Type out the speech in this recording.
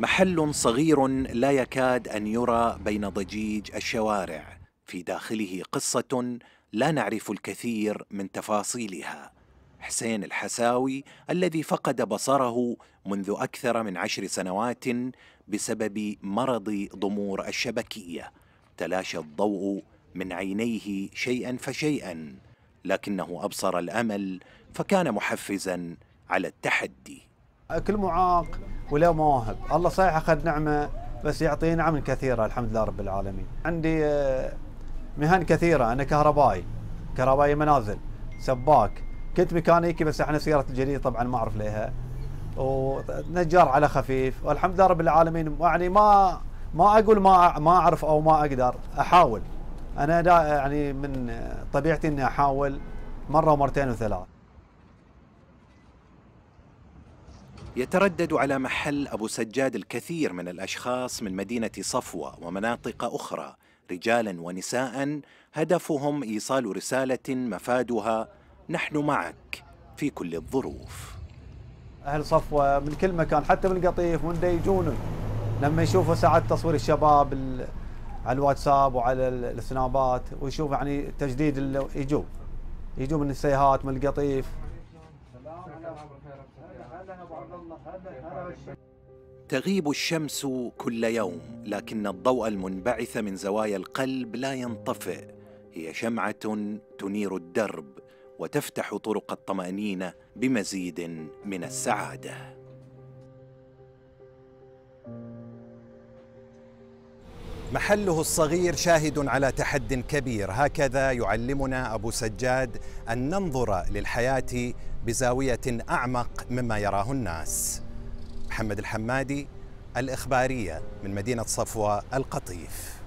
محل صغير لا يكاد ان يرى بين ضجيج الشوارع في داخله قصه لا نعرف الكثير من تفاصيلها حسين الحساوي الذي فقد بصره منذ اكثر من عشر سنوات بسبب مرض ضمور الشبكيه تلاشى الضوء من عينيه شيئا فشيئا لكنه ابصر الامل فكان محفزا على التحدي كل معاق وله مواهب الله صحيح أخذ نعمة بس يعطي نعم كثيرة الحمد لله رب العالمين عندي آه، مهن كثيرة أنا كهربائي كهربائي منازل سباك كنت ميكانيكي بس احنا سيارة الجديدة طبعا ما أعرف ليها ونجار على خفيف والحمد لله رب العالمين يعني ما ما اقول ما ما اعرف او ما اقدر احاول انا دا يعني من آه، طبيعتي اني احاول مره ومرتين وثلاث يتردد على محل أبو سجاد الكثير من الأشخاص من مدينة صفوة ومناطق أخرى رجالا ونساء هدفهم إيصال رسالة مفادها نحن معك في كل الظروف أهل صفوة من كل مكان حتى من القطيف من ديجون لما يشوفوا ساعات تصوير الشباب على الواتساب وعلى السنابات ويشوف يعني تجديد يجوا يجوا من السيهات من القطيف تغيب الشمس كل يوم لكن الضوء المنبعث من زوايا القلب لا ينطفئ هي شمعه تنير الدرب وتفتح طرق الطمانينه بمزيد من السعاده محله الصغير شاهد على تحد كبير هكذا يعلمنا ابو سجاد ان ننظر للحياه بزاويه اعمق مما يراه الناس محمد الحمادي الاخباريه من مدينه صفوه القطيف